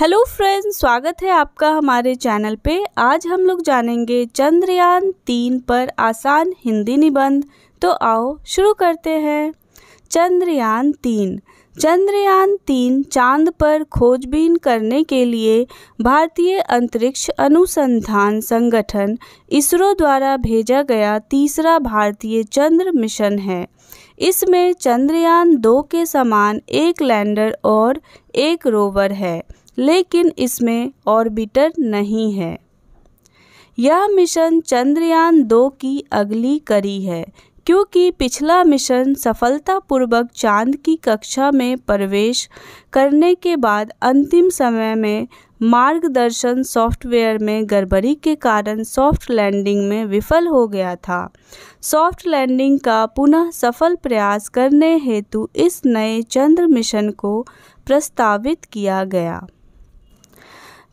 hello friends स्वागत है आपका हमारे चैनल पे आज हम लोग जानेंगे चंद्रयान तीन पर आसान हिंदी निबंध तो आओ शुरू करते हैं चंद्रयान तीन चंद्रयान तीन चांद पर खोजबीन करने के लिए भारतीय अंतरिक्ष अनुसंधान संगठन इसरो द्वारा भेजा गया तीसरा भारतीय चंद्र मिशन है इसमें चंद्रयान दो के समान एक लैंडर और एक रोवर है लेकिन इसमें ऑर्बिटर नहीं है यह मिशन चंद्रयान दो की अगली कड़ी है क्योंकि पिछला मिशन सफलतापूर्वक चांद की कक्षा में प्रवेश करने के बाद अंतिम समय में मार्गदर्शन सॉफ्टवेयर में गड़बड़ी के कारण सॉफ्ट लैंडिंग में विफल हो गया था सॉफ्ट लैंडिंग का पुनः सफल प्रयास करने हेतु इस नए चंद्र मिशन को प्रस्तावित किया गया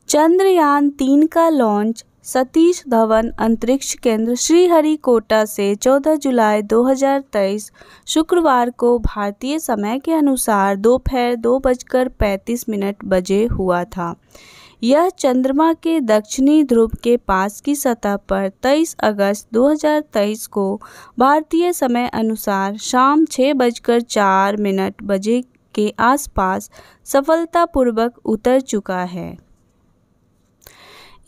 चंद्रयान तीन का लॉन्च सतीश धवन अंतरिक्ष केंद्र श्रीहरिकोटा से 14 जुलाई 2023 शुक्रवार को भारतीय समय के अनुसार दोपहर दो, दो बजकर पैंतीस मिनट बजे हुआ था यह चंद्रमा के दक्षिणी ध्रुव के पास की सतह पर 23 अगस्त 2023 को भारतीय समय अनुसार शाम छः बजकर चार मिनट बजे के आसपास सफलतापूर्वक उतर चुका है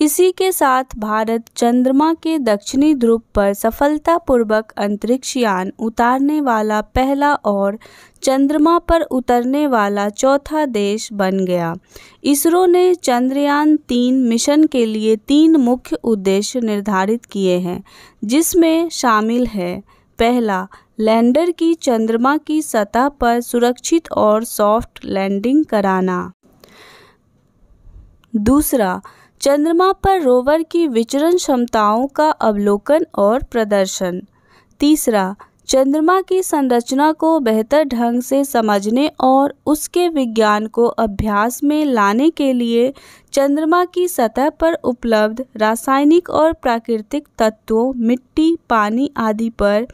इसी के साथ भारत चंद्रमा के दक्षिणी ध्रुव पर सफलतापूर्वक अंतरिक्ष यान उतारने वाला पहला और चंद्रमा पर उतरने वाला चौथा देश बन गया इसरो ने चंद्रयान तीन मिशन के लिए तीन मुख्य उद्देश्य निर्धारित किए हैं जिसमें शामिल है पहला लैंडर की चंद्रमा की सतह पर सुरक्षित और सॉफ्ट लैंडिंग कराना दूसरा चंद्रमा पर रोवर की विचरण क्षमताओं का अवलोकन और प्रदर्शन तीसरा चंद्रमा की संरचना को बेहतर ढंग से समझने और उसके विज्ञान को अभ्यास में लाने के लिए चंद्रमा की सतह पर उपलब्ध रासायनिक और प्राकृतिक तत्वों मिट्टी पानी आदि पर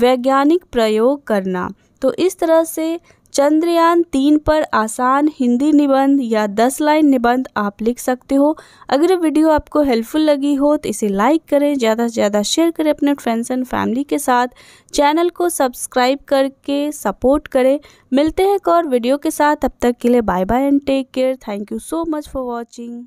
वैज्ञानिक प्रयोग करना तो इस तरह से चंद्रयान तीन पर आसान हिंदी निबंध या दस लाइन निबंध आप लिख सकते हो अगर वीडियो आपको हेल्पफुल लगी हो तो इसे लाइक करें ज़्यादा से ज़्यादा शेयर करें अपने फ्रेंड्स एंड फैमिली के साथ चैनल को सब्सक्राइब करके सपोर्ट करें मिलते हैं एक और वीडियो के साथ अब तक के लिए bye bye and take care thank you so much for watching